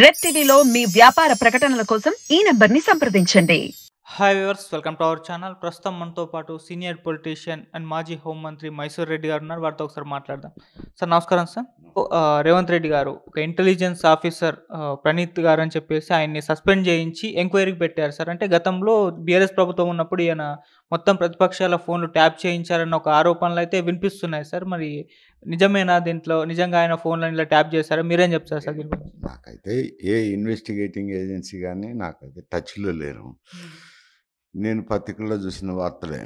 Red టీవీలో మీ వ్యాపార ప్రకటనల కోసం ఈ నెంబర్ ని సంప్రదించండి hi viewers welcome to our channel ప్రస్తుతం మనతో పాటు సీనియర్ పొలిటీషియన్ అండ్ మాజీ హోంమంత్రి మైసూర్ రెడ్డి గారు ఉన్నారు వారితో ఒకసారి మాట్లాడదాం సార్ నమస్కారం సార్ రేవంత్ రెడ్డి గారు ఒక ఇంటెలిజెన్స్ ఆఫీసర్ ప్రణీత్ గారు అని చెప్పేసి ఆయన్ని సస్పెండ్ చేయించి ఎంక్వైరీకి పెట్టారు సార్ అంటే గతంలో బీఆర్ఎస్ ప్రభుత్వం ఉన్నప్పుడు ఈయన మొత్తం ప్రతిపక్షాల ఫోన్లు ట్యాప్ చేయించారన్న ఒక ఆరోపణలు అయితే వినిపిస్తున్నాయి సార్ మరి నిజమేనా దీంట్లో నిజంగా ఆయన ఫోన్లను ఇలా ట్యాప్ చేశారా మీరేం చెప్తారు సార్ దీని గురించి నాకైతే ఏ ఇన్వెస్టిగేటింగ్ ఏజెన్సీ కానీ నాకైతే టచ్లో లేరు నేను పత్రికల్లో చూసిన వార్తలే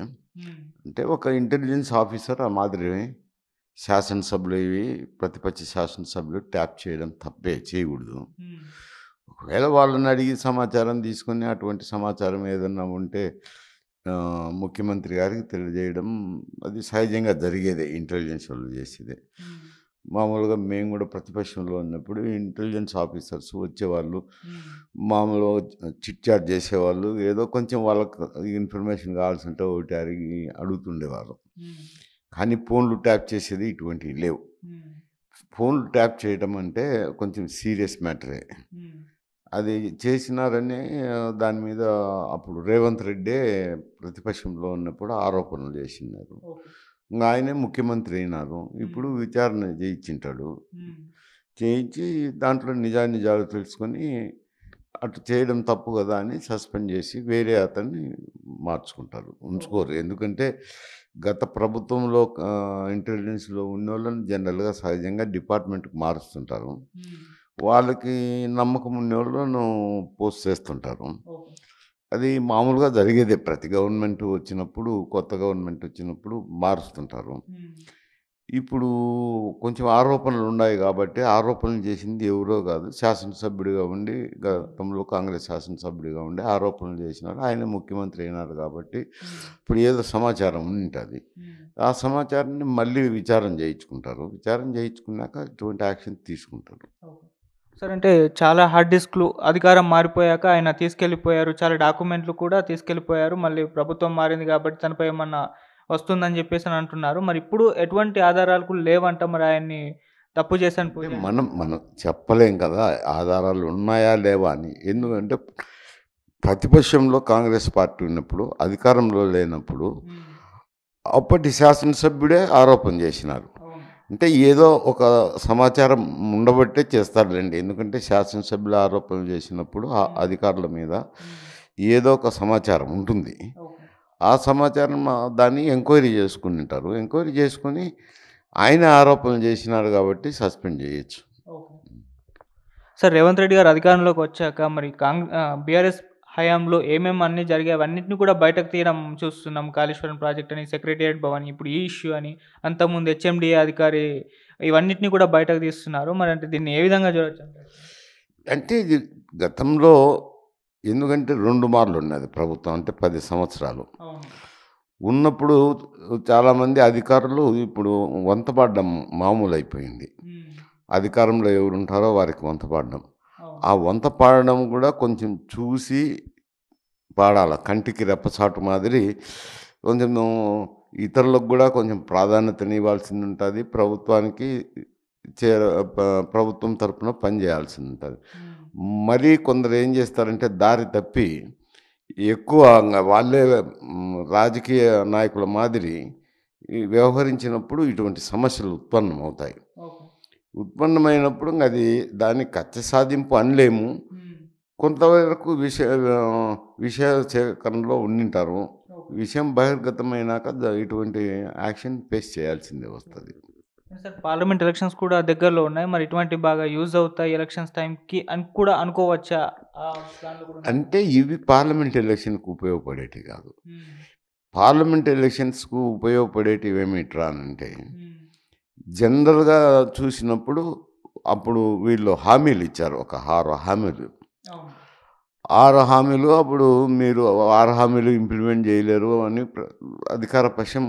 అంటే ఒక ఇంటెలిజెన్స్ ఆఫీసర్ ఆ మాదిరి శాసనసభ్యులు ఇవి ప్రతిపక్ష శాసనసభ్యులు ట్యాప్ చేయడం తప్పే చేయకూడదు ఒకవేళ వాళ్ళని అడిగి సమాచారం తీసుకుని అటువంటి సమాచారం ఏదన్నా ఉంటే ముఖ్యమంత్రి గారికి తెలియజేయడం అది సహజంగా జరిగేదే ఇంటెలిజెన్స్ వాళ్ళు చేసేదే మామూలుగా మేము కూడా ప్రతిపక్షంలో ఉన్నప్పుడు ఇంటెలిజెన్స్ ఆఫీసర్స్ వచ్చేవాళ్ళు మామూలుగా చిట్ చాట్ చేసేవాళ్ళు ఏదో కొంచెం వాళ్ళకు ఇన్ఫర్మేషన్ కావాల్సి ఉంటే ఒకటి అడిగి అడుగుతుండేవారు కానీ ఫోన్లు ట్యాప్ చేసేది ఇటువంటివి లేవు ఫోన్లు ట్యాప్ చేయడం అంటే కొంచెం సీరియస్ మ్యాటరే అది చేసినారని దాని మీద అప్పుడు రేవంత్ రెడ్డి ప్రతిపక్షంలో ఉన్నప్పుడు ఆరోపణలు చేసినారు ఆయనే ముఖ్యమంత్రి అయినారు ఇప్పుడు విచారణ చేయించింటాడు చేయించి దాంట్లో నిజానిజాలు తెలుసుకొని అటు చేయడం తప్పు కదా అని సస్పెండ్ చేసి వేరే అతన్ని మార్చుకుంటారు ఉంచుకోరు ఎందుకంటే గత ప్రభుత్వంలో ఇంటెలిజెన్స్లో ఉన్న వాళ్ళని జనరల్గా సహజంగా డిపార్ట్మెంట్కి మారుస్తుంటారు వాళ్ళకి నమ్మకం ఉన్న వాళ్ళు పోస్ట్ చేస్తుంటారు అది మామూలుగా జరిగేదే ప్రతి గవర్నమెంట్ వచ్చినప్పుడు కొత్త గవర్నమెంట్ వచ్చినప్పుడు మారుస్తుంటారు ఇప్పుడు కొంచెం ఆరోపణలు ఉన్నాయి కాబట్టి ఆరోపణలు చేసింది ఎవరో కాదు శాసనసభ్యుడిగా ఉండి గతంలో కాంగ్రెస్ శాసనసభ్యుడిగా ఉండి ఆరోపణలు చేసినారు ఆయన ముఖ్యమంత్రి అయినారు కాబట్టి ఇప్పుడు ఏదో సమాచారం ఉంటుంది ఆ సమాచారాన్ని మళ్ళీ విచారం చేయించుకుంటారు విచారం చేయించుకున్నాక ఇటువంటి యాక్షన్ తీసుకుంటారు సార్ అంటే చాలా హార్డ్ డిస్క్లు అధికారం మారిపోయాక ఆయన తీసుకెళ్ళిపోయారు. చాలా డాక్యుమెంట్లు కూడా తీసుకెళ్ళిపోయారు. మళ్ళీ ప్రభుత్వం మారింది కాబట్టి తనపై ఏమన్నా వస్తుందని చెప్పేసి అని అంటున్నారు మరి ఇప్పుడు ఎటువంటి ఆధారాలు కూడా లేవంట ఆయన్ని తప్పు చేశాను మనం మనం చెప్పలేం కదా! ఆధారాలు ఉన్నాయా లేవా అని. ఎందుకంటే ప్రతిపక్షంలో కాంగ్రెస్ పార్టీ ఉన్నప్పుడు, అధికారంలో లేనప్పుడు, అప్పటి శాసనసభ్యుడే ఆరోపణ చేసినారు అంటే ఏదో ఒక సమాచారం ఉండబట్టే చేస్తాడులేండి ఎందుకంటే శాసనసభ్యులు ఆరోపణలు చేసినప్పుడు ఆ hmm. అధికారుల మీద hmm. ఏదో ఒక సమాచారం ఉంటుంది ఆ సమాచారం దాన్ని ఎంక్వైరీ చేసుకుని ఉంటారు ఎంక్వైరీ చేసుకొని ఆయన ఆరోపణలు చేసినారు కాబట్టి సస్పెండ్ చేయొచ్చు సార్ రేవంత్ రెడ్డి గారు అధికారంలోకి వచ్చాక మరి కాంగ్రెస్ బీఆర్ఎస్ హయాంలో ఏమేమి అన్నీ జరిగాయి అన్నింటినీ కూడా బయటకు తీయడం చూస్తున్నాం కాళేశ్వరం ప్రాజెక్ట్ అని సెక్రటేరియట్ భవన్ ఇప్పుడు ఈ ఇష్యూ అని అంతకుముందు హెచ్ఎండిఏ అధికారి ఇవన్నిటిని కూడా బయటకు తీస్తున్నారు మరి అంటే దీన్ని ఏ విధంగా చూడవచ్చు అంటే ఇది గతంలో ఎందుకంటే రెండు మార్లు ఉన్నది ప్రభుత్వం అంటే పది సంవత్సరాలు ఉన్నప్పుడు చాలామంది అధికారులు ఇప్పుడు వంతపాడడం మామూలు అయిపోయింది అధికారంలో ఎవరు ఉంటారో వారికి వంతపాడడం ఆ వంత పాడడం కూడా కొంచెం చూసి పాడాలి కంటికి రెప్పసాటు మాదిరి కొంచెం ఇతరులకు కూడా కొంచెం ప్రాధాన్యతని ఇవ్వాల్సింది ఉంటుంది ప్రభుత్వానికి చే ప్రభుత్వం తరఫున పనిచేయాల్సింది ఉంటుంది మరీ కొందరు ఏం చేస్తారంటే దారి తప్పి ఎక్కువ వాళ్ళే రాజకీయ నాయకుల మాదిరి వ్యవహరించినప్పుడు ఇటువంటి సమస్యలు ఉత్పన్నం అవుతాయి ఉత్పన్నమైనప్పుడు అది దాన్ని కత్తి సాధింపు అనలేము కొంతవరకు విష విషయ సేకరణలో ఉండింటారు విషయం బహిర్గతమైనాక ఇటువంటి యాక్షన్ ఫేస్ చేయాల్సిందే వస్తుంది సార్ పార్లమెంట్ ఎలక్షన్స్ కూడా దగ్గరలో ఉన్నాయి మరి ఇటువంటి బాగా యూజ్ అవుతాయి ఎలక్షన్స్ టైంకి అని కూడా అనుకోవచ్చా అంటే ఇవి పార్లమెంట్ ఎలక్షన్కి ఉపయోగపడేటివి కాదు పార్లమెంట్ ఎలక్షన్స్కు ఉపయోగపడేటివి ఏమిట్రా అంటే జనరల్గా చూసినప్పుడు అప్పుడు వీళ్ళు హామీలు ఇచ్చారు ఒక ఆరు హామీలు ఆరు హామీలు అప్పుడు మీరు ఆరు హామీలు ఇంప్లిమెంట్ చేయలేరు అని అధికార పక్షం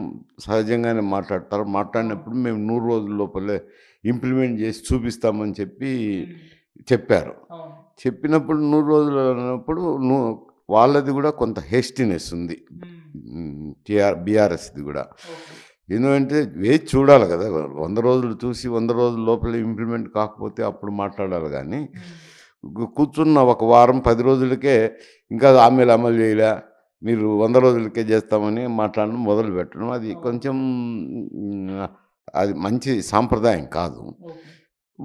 సహజంగానే మాట్లాడతారు మాట్లాడినప్పుడు మేము నూరు రోజుల లోపలే ఇంప్లిమెంట్ చేసి చూపిస్తామని చెప్పి చెప్పారు చెప్పినప్పుడు నూరు రోజులు అన్నప్పుడు వాళ్ళది కూడా కొంత హేస్టీనెస్ ఉంది టిఆర్ బీఆర్ఎస్ది కూడా ఎందుకంటే వేచి చూడాలి కదా వంద రోజులు చూసి వంద రోజుల లోపల ఇంప్లిమెంట్ కాకపోతే అప్పుడు మాట్లాడాలి కానీ కూర్చున్న ఒక వారం పది రోజులకే ఇంకా హామీలు అమలు చేయలే మీరు వంద రోజులకే చేస్తామని మాట్లాడడం మొదలు పెట్టడం అది కొంచెం అది మంచి సాంప్రదాయం కాదు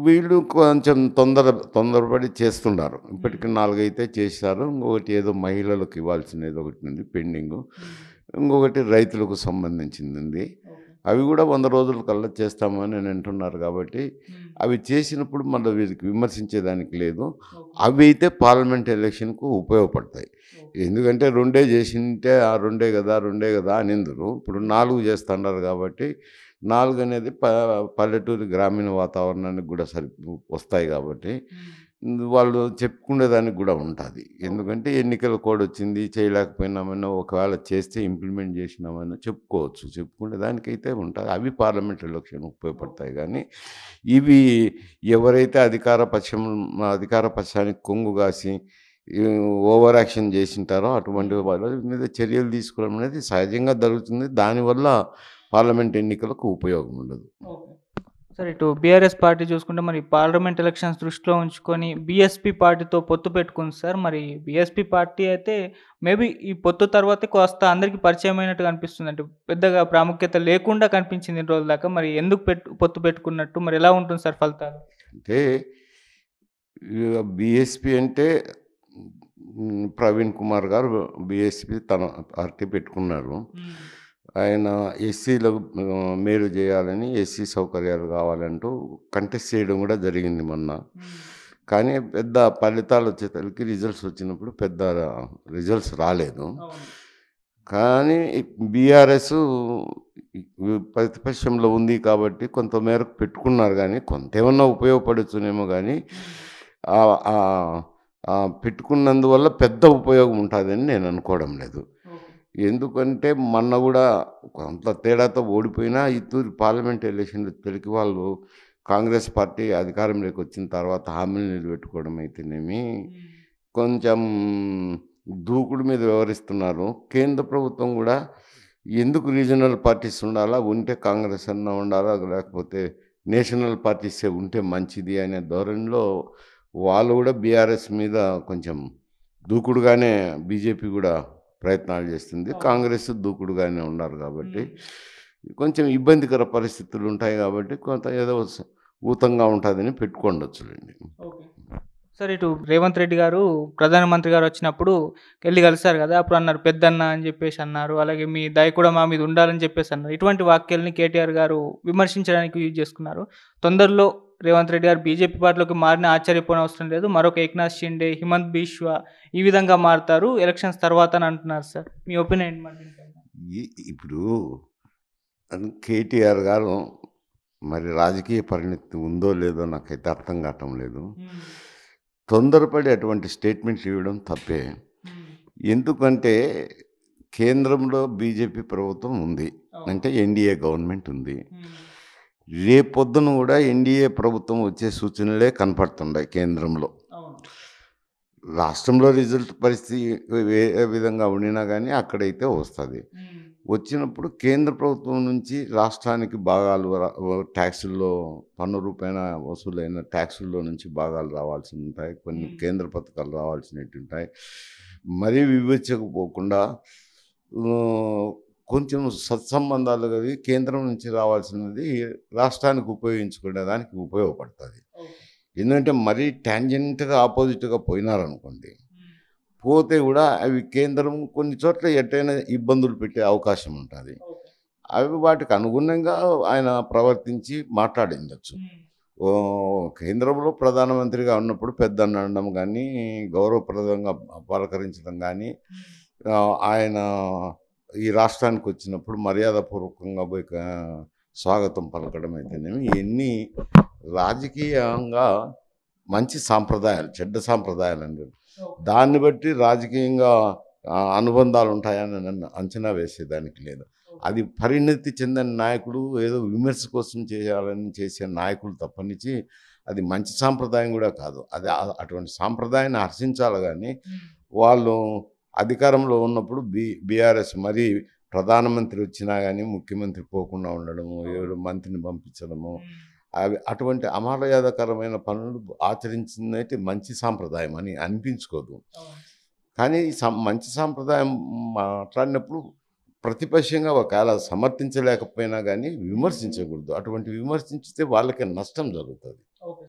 వీళ్ళు కొంచెం తొందర తొందరపడి చేస్తున్నారు ఇప్పటికి నాలుగైతే చేశారు ఇంకొకటి ఏదో మహిళలకు ఇవ్వాల్సినది ఒకటి ఉంది పెండింగు ఇంకొకటి రైతులకు సంబంధించింది అవి కూడా వంద రోజుల కల్లా చేస్తామని నేను అంటున్నారు కాబట్టి అవి చేసినప్పుడు మళ్ళీ వీరికి విమర్శించేదానికి లేదు అవి అయితే పార్లమెంట్ ఎలక్షన్కు ఉపయోగపడతాయి ఎందుకంటే రెండే చేసింటే ఆ రెండే కదా రెండే కదా అని ఎందుకు ఇప్పుడు నాలుగు చేస్తున్నారు కాబట్టి నాలుగు అనేది ప పల్లెటూరు గ్రామీణ వాతావరణానికి కూడా సరి వస్తాయి కాబట్టి వాళ్ళు చెప్పుకునే దానికి కూడా ఉంటుంది ఎందుకంటే ఎన్నికల కోడ్ వచ్చింది చేయలేకపోయినామన్నా ఒకవేళ చేస్తే ఇంప్లిమెంట్ చేసినామన్నా చెప్పుకోవచ్చు చెప్పుకునే దానికైతే ఉంటుంది అవి పార్లమెంట్ ఎలక్షన్ ఉపయోగపడతాయి కానీ ఇవి ఎవరైతే అధికార పక్షం అధికార పక్షానికి కొంగు కాసి ఓవర్ యాక్షన్ చేసింటారో అటువంటి వాళ్ళ మీద చర్యలు తీసుకోవడం అనేది సహజంగా జరుగుతుంది దానివల్ల పార్లమెంట్ ఎన్నికలకు ఉపయోగం ఉండదు సార్ ఇటు బీఆర్ఎస్ పార్టీ చూసుకుంటే మరి పార్లమెంట్ ఎలక్షన్స్ దృష్టిలో ఉంచుకొని బీఎస్పీ పార్టీతో పొత్తు పెట్టుకుంది సార్ మరి బీఎస్పీ పార్టీ అయితే మేబీ ఈ పొత్తు తర్వాత కాస్త అందరికీ పరిచయం అయినట్టు కనిపిస్తుంది అంటే పెద్దగా ప్రాముఖ్యత లేకుండా కనిపించింది ఇన్ని రోజుల దాకా మరి ఎందుకు పెట్టు పొత్తు పెట్టుకున్నట్టు మరి ఎలా ఉంటుంది సార్ ఫలితాలు అంటే బీఎస్పీ అంటే ప్రవీణ్ కుమార్ గారు బీఎస్పీ తన పార్టీ పెట్టుకున్నారు ఆయన ఎస్సీలో మేలు చేయాలని ఎస్సీ సౌకర్యాలు కావాలంటూ కంటెస్ట్ చేయడం కూడా జరిగింది మొన్న కానీ పెద్ద ఫలితాలు వచ్చేసరికి రిజల్ట్స్ వచ్చినప్పుడు పెద్ద రిజల్ట్స్ రాలేదు కానీ బీఆర్ఎస్ ప్రతిపక్షంలో ఉంది కాబట్టి కొంత మేరకు పెట్టుకున్నారు కానీ కొంత ఏమన్నా ఉపయోగపడచ్చునేమో కానీ పెట్టుకున్నందువల్ల పెద్ద ఉపయోగం ఉంటుందని నేను అనుకోవడం లేదు ఎందుకంటే మొన్న కూడా కొంత తేడాతో ఓడిపోయినా ఇత్తూరు పార్లమెంట్ ఎలక్షన్లో తెలికి వాళ్ళు కాంగ్రెస్ పార్టీ అధికారంలోకి వచ్చిన తర్వాత హామీలు నిలబెట్టుకోవడం అయితేనేమి కొంచెం దూకుడు మీద వ్యవహరిస్తున్నారు కేంద్ర ప్రభుత్వం కూడా ఎందుకు రీజనల్ పార్టీస్ ఉండాలా ఉంటే కాంగ్రెస్ అన్న ఉండాలా లేకపోతే నేషనల్ పార్టీసే ఉంటే మంచిది అనే ధోరణిలో వాళ్ళు కూడా బీఆర్ఎస్ మీద కొంచెం దూకుడుగానే బీజేపీ కూడా ప్రయత్నాలు చేస్తుంది కాంగ్రెస్ దూకుడుగానే ఉన్నారు కాబట్టి కొంచెం ఇబ్బందికర పరిస్థితులు ఉంటాయి కాబట్టి కొంత ఏదో ఊతంగా ఉంటుందని పెట్టుకోండొచ్చులేండి సార్ ఇటు రేవంత్ రెడ్డి గారు ప్రధానమంత్రి గారు వచ్చినప్పుడు వెళ్ళి కలిశారు కదా అప్పుడు అన్నారు పెద్దన్న అని చెప్పేసి అన్నారు అలాగే మీ దయ కూడా మా మీద ఉండాలని చెప్పేసి అన్నారు ఇటువంటి వాక్యాలని కేటీఆర్ గారు విమర్శించడానికి యూజ్ చేసుకున్నారు తొందరలో రేవంత్ రెడ్డి గారు బీజేపీ పార్టీలోకి మారిన అవసరం లేదు మరొక ఏక్నాథ్ షిండే హిమంత్ బీశ్వ ఈ విధంగా మారుతారు ఎలక్షన్స్ తర్వాత అని అంటున్నారు సార్ మీ ఒపీనియన్ ఇప్పుడు కేటీఆర్ గారు మరి రాజకీయ పరిణితి ఉందో లేదో నాకైతే అర్థం కావటం లేదు hmm. తొందరపడి అటువంటి స్టేట్మెంట్స్ ఇవ్వడం తప్పే hmm. ఎందుకంటే కేంద్రంలో బీజేపీ ప్రభుత్వం ఉంది అంటే ఎన్డీఏ గవర్నమెంట్ ఉంది hmm. రేపొద్దున కూడా ఎన్డీఏ ప్రభుత్వం వచ్చే సూచనలే కనపడుతున్నాయి కేంద్రంలో రాష్ట్రంలో రిజల్ట్ పరిస్థితి వేరే విధంగా ఉండినా కానీ అక్కడైతే వస్తుంది వచ్చినప్పుడు కేంద్ర ప్రభుత్వం నుంచి రాష్ట్రానికి భాగాలు ట్యాక్సుల్లో పన్ను రూపాయన వసూలైన ట్యాక్సుల్లో నుంచి భాగాలు రావాల్సి ఉంటాయి కొన్ని కేంద్ర పథకాలు రావాల్సినట్టుంటాయి ఉంటాయి మరీ వివచ్చకపోకుండా కొంచెం సత్సంబంధాలు కలిగి కేంద్రం నుంచి రావాల్సినది రాష్ట్రానికి ఉపయోగించుకునే దానికి ఉపయోగపడుతుంది ఎందుకంటే మరీ ట్యాంజెంట్గా ఆపోజిట్గా పోయినారనుకోండి పోతే కూడా అవి కేంద్రం కొన్ని చోట్ల ఎట్టయినా ఇబ్బందులు పెట్టే అవకాశం ఉంటుంది అవి వాటికి అనుగుణంగా ఆయన ప్రవర్తించి మాట్లాడించవచ్చు కేంద్రంలో ప్రధానమంత్రిగా ఉన్నప్పుడు పెద్ద అనడం కానీ గౌరవప్రదంగా పలకరించడం కానీ ఆయన ఈ రాష్ట్రానికి వచ్చినప్పుడు మర్యాదపూర్వకంగా పోయి స్వాగతం పలకడం అయితేనేమి ఇవన్నీ రాజకీయంగా మంచి సాంప్రదాయాలు చెడ్డ సాంప్రదాయాలు అండి దాన్ని బట్టి రాజకీయంగా అనుబంధాలు ఉంటాయని నన్ను అంచనా వేసేదానికి లేదు అది పరిణతి చెందిన నాయకుడు ఏదో విమర్శ కోసం చేయాలని చేసే నాయకులు తప్పనిచ్చి అది మంచి సాంప్రదాయం కూడా కాదు అది అటువంటి సాంప్రదాయాన్ని హర్షించాలి కానీ వాళ్ళు అధికారంలో ఉన్నప్పుడు బి బీఆర్ఎస్ మరీ ప్రధానమంత్రి వచ్చినా కానీ ముఖ్యమంత్రి పోకుండా ఉండడము ఎవరు మంత్రిని పంపించడము అవి అటువంటి అమర్యాదకరమైన పనులు ఆచరించిందైతే మంచి సాంప్రదాయం అని అనిపించుకోదు కానీ ఈ మంచి సాంప్రదాయం మాట్లాడినప్పుడు ప్రతిపక్షంగా ఒకవేళ సమర్థించలేకపోయినా కానీ విమర్శించకూడదు అటువంటి విమర్శించితే వాళ్ళకి నష్టం జరుగుతుంది